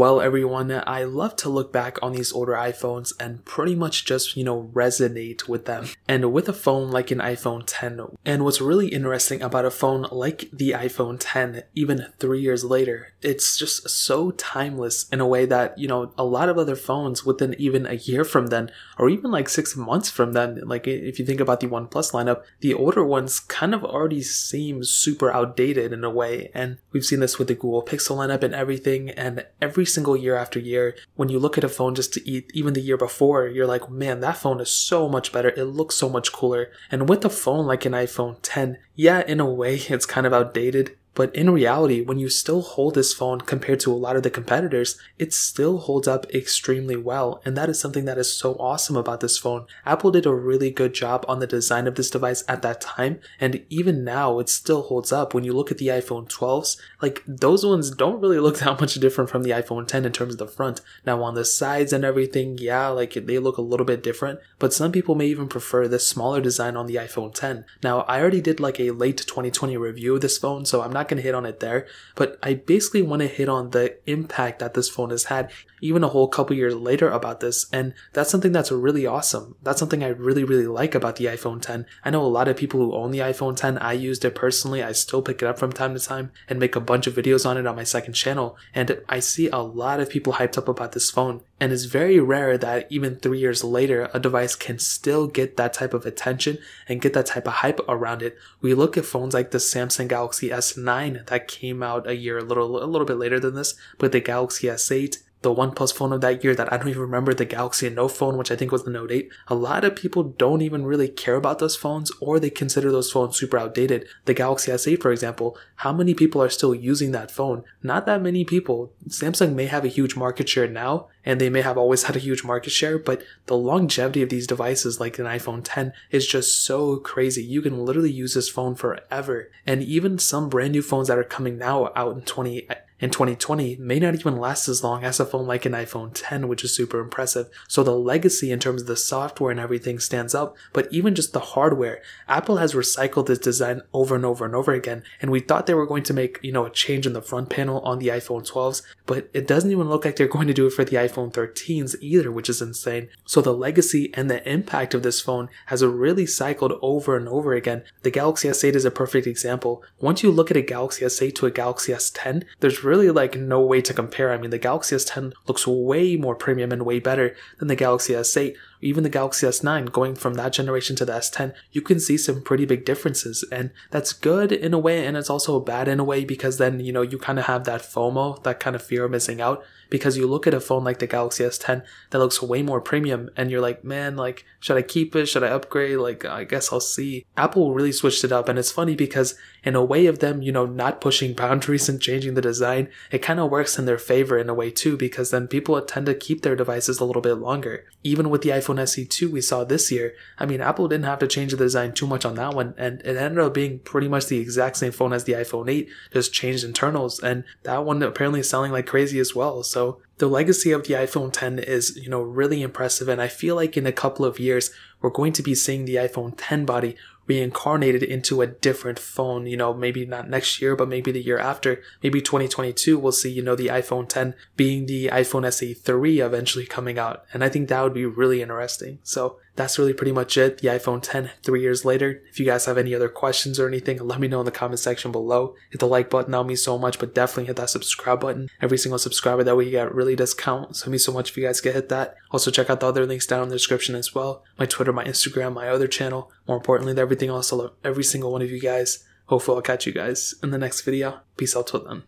Well, everyone, I love to look back on these older iPhones and pretty much just, you know, resonate with them. And with a phone like an iPhone 10, and what's really interesting about a phone like the iPhone 10, even three years later, it's just so timeless in a way that, you know, a lot of other phones within even a year from then, or even like six months from then, like if you think about the OnePlus lineup, the older ones kind of already seem super outdated in a way. And we've seen this with the Google Pixel lineup and everything, and every single year after year, when you look at a phone just to eat, even the year before, you're like, man, that phone is so much better. It looks so much cooler. And with a phone like an iPhone 10, yeah, in a way, it's kind of outdated but in reality, when you still hold this phone compared to a lot of the competitors, it still holds up extremely well. And that is something that is so awesome about this phone. Apple did a really good job on the design of this device at that time. And even now, it still holds up. When you look at the iPhone 12s, like those ones don't really look that much different from the iPhone 10 in terms of the front. Now, on the sides and everything, yeah, like they look a little bit different. But some people may even prefer this smaller design on the iPhone 10. Now, I already did like a late 2020 review of this phone, so I'm not not going to hit on it there, but I basically want to hit on the impact that this phone has had even a whole couple years later about this. And that's something that's really awesome. That's something I really, really like about the iPhone 10. I know a lot of people who own the iPhone 10. I used it personally. I still pick it up from time to time and make a bunch of videos on it on my second channel. And I see a lot of people hyped up about this phone. And it's very rare that even three years later, a device can still get that type of attention and get that type of hype around it. We look at phones like the Samsung Galaxy S9 that came out a year a little a little bit later than this, but the Galaxy S8 the OnePlus phone of that year that I don't even remember, the Galaxy Note phone, which I think was the Note 8. A lot of people don't even really care about those phones or they consider those phones super outdated. The Galaxy S8, for example, how many people are still using that phone? Not that many people. Samsung may have a huge market share now and they may have always had a huge market share, but the longevity of these devices like an iPhone 10 is just so crazy. You can literally use this phone forever. And even some brand new phones that are coming now out in 20 in 2020 may not even last as long as a phone like an iPhone 10, which is super impressive. So the legacy in terms of the software and everything stands up, but even just the hardware, Apple has recycled this design over and over and over again. And we thought they were going to make, you know, a change in the front panel on the iPhone 12s, but it doesn't even look like they're going to do it for the iPhone 13s either, which is insane. So the legacy and the impact of this phone has really cycled over and over again. The Galaxy S8 is a perfect example. Once you look at a Galaxy S8 to a Galaxy S10, there's really like no way to compare. I mean, the Galaxy S10 looks way more premium and way better than the Galaxy S8, even the Galaxy S9, going from that generation to the S10, you can see some pretty big differences. And that's good in a way, and it's also bad in a way because then, you know, you kind of have that FOMO, that kind of fear of missing out. Because you look at a phone like the Galaxy S10 that looks way more premium, and you're like, man, like, should I keep it? Should I upgrade? Like, I guess I'll see. Apple really switched it up, and it's funny because, in a way, of them, you know, not pushing boundaries and changing the design, it kind of works in their favor in a way too, because then people tend to keep their devices a little bit longer. Even with the iPhone iPhone SE2 we saw this year, I mean, Apple didn't have to change the design too much on that one, and it ended up being pretty much the exact same phone as the iPhone 8, just changed internals, and that one apparently is selling like crazy as well. So the legacy of the iPhone 10 is, you know, really impressive, and I feel like in a couple of years we're going to be seeing the iPhone 10 body reincarnated into a different phone, you know, maybe not next year, but maybe the year after, maybe 2022, we'll see, you know, the iPhone 10 being the iPhone SE 3 eventually coming out. And I think that would be really interesting. So that's really pretty much it. The iPhone 10 three years later. If you guys have any other questions or anything, let me know in the comment section below. Hit the like button, that me so much, but definitely hit that subscribe button. Every single subscriber that we get really does count. So it means so much if you guys get hit that. Also check out the other links down in the description as well. My Twitter, my Instagram, my other channel. More importantly than everything else, I love every single one of you guys. Hopefully I'll catch you guys in the next video. Peace out till then.